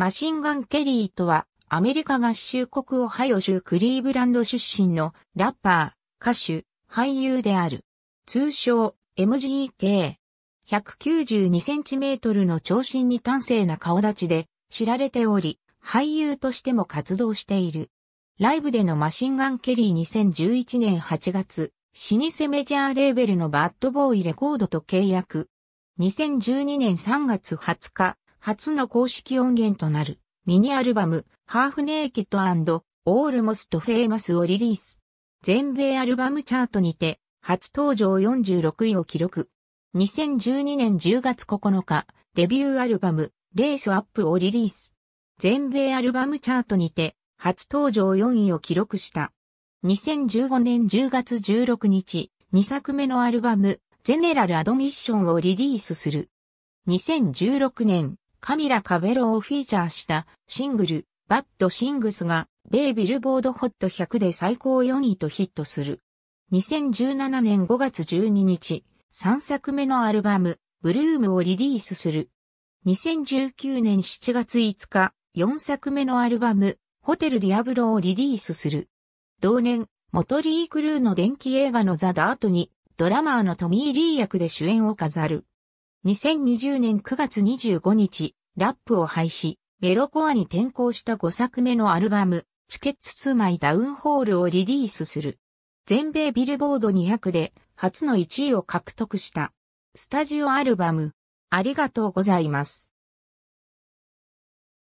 マシンガン・ケリーとは、アメリカ合衆国オハイオ州クリーブランド出身のラッパー、歌手、俳優である。通称、MGK。192cm の長身に端正な顔立ちで知られており、俳優としても活動している。ライブでのマシンガン・ケリー2011年8月、老舗メジャーレーベルのバッドボーイレコードと契約。2012年3月20日、初の公式音源となるミニアルバム、ハーフネイキッドオールモストフェイマスをリリース。全米アルバムチャートにて、初登場46位を記録。2012年10月9日、デビューアルバム、レースアップをリリース。全米アルバムチャートにて、初登場4位を記録した。2015年10月16日、2作目のアルバム、ゼネラルアドミッションをリリースする。2016年カミラ・カベロをフィーチャーしたシングル、バッド・シングスが、米ビルボードホット100で最高4位とヒットする。2017年5月12日、3作目のアルバム、ブルームをリリースする。2019年7月5日、4作目のアルバム、ホテルディアブロをリリースする。同年、モトリー・クルーの電気映画のザ・ダートに、ドラマーのトミー・リー役で主演を飾る。2020年9月25日、ラップを廃止、メロコアに転向した5作目のアルバム、チケッツ2枚ダウンホールをリリースする。全米ビルボード200で初の1位を獲得した。スタジオアルバム、ありがとうございます。